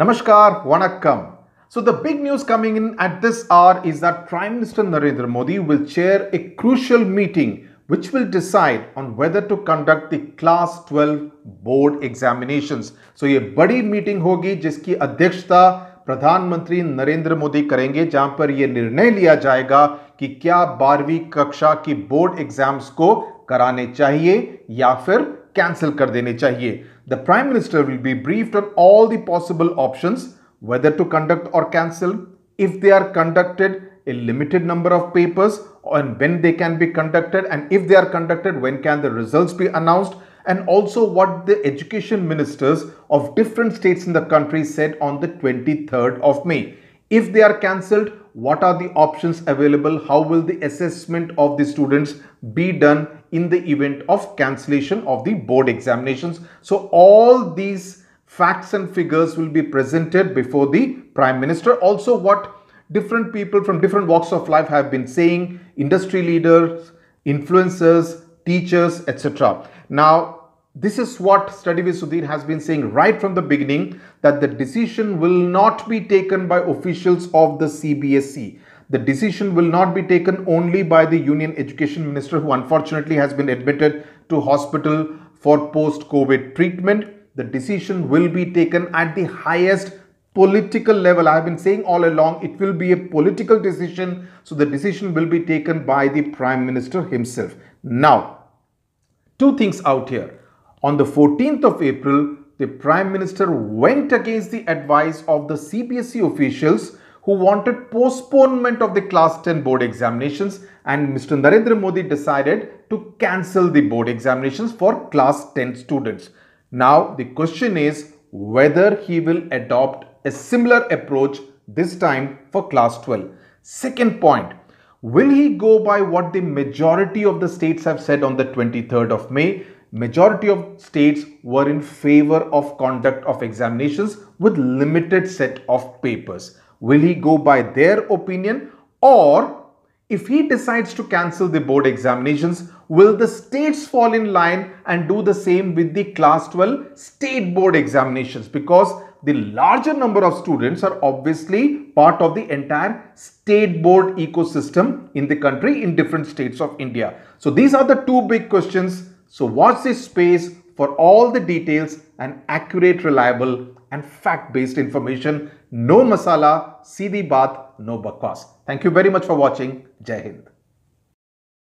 Namaskar, Vanakkam. So the big news coming in at this hour is that Prime Minister Narendra Modi will chair a crucial meeting which will decide on whether to conduct the class 12 board examinations. So ये बड़ी meeting होगी जिसकी अध्यक्षता प्रधानमंत्री Narendra Modi karenge jahan par ye nirnay liya jayega ki kya 12vi kaksha ki board exams ko कराने चाहिए या फिर कैंसिल कर देने चाहिए The prime minister will be briefed on all the possible options whether to conduct or cancel, if they are conducted, a limited number of papers, and when they can be conducted, and if they are conducted, when can the results be announced, and also what the education ministers of different states in the country said on the 23rd of May. If they are cancelled, what are the options available, how will the assessment of the students be done in the event of cancellation of the board examinations. So all these facts and figures will be presented before the Prime Minister. Also what different people from different walks of life have been saying, industry leaders, influencers, teachers, etc. Now this is what Study with Sudhir has been saying right from the beginning that the decision will not be taken by officials of the CBSE. The decision will not be taken only by the Union Education Minister who unfortunately has been admitted to hospital for post-COVID treatment. The decision will be taken at the highest political level. I have been saying all along it will be a political decision. So the decision will be taken by the Prime Minister himself. Now, two things out here. On the 14th of April, the Prime Minister went against the advice of the CBSE officials who wanted postponement of the class 10 board examinations and Mr. Narendra Modi decided to cancel the board examinations for class 10 students. Now the question is whether he will adopt a similar approach this time for class 12. Second point, will he go by what the majority of the states have said on the 23rd of May majority of states were in favor of conduct of examinations with limited set of papers. Will he go by their opinion or if he decides to cancel the board examinations, will the states fall in line and do the same with the class 12 state board examinations because the larger number of students are obviously part of the entire state board ecosystem in the country in different states of India. So these are the two big questions so watch this space for all the details and accurate, reliable and fact-based information. No masala, the bath, no bakwas. Thank you very much for watching. Jai Hind.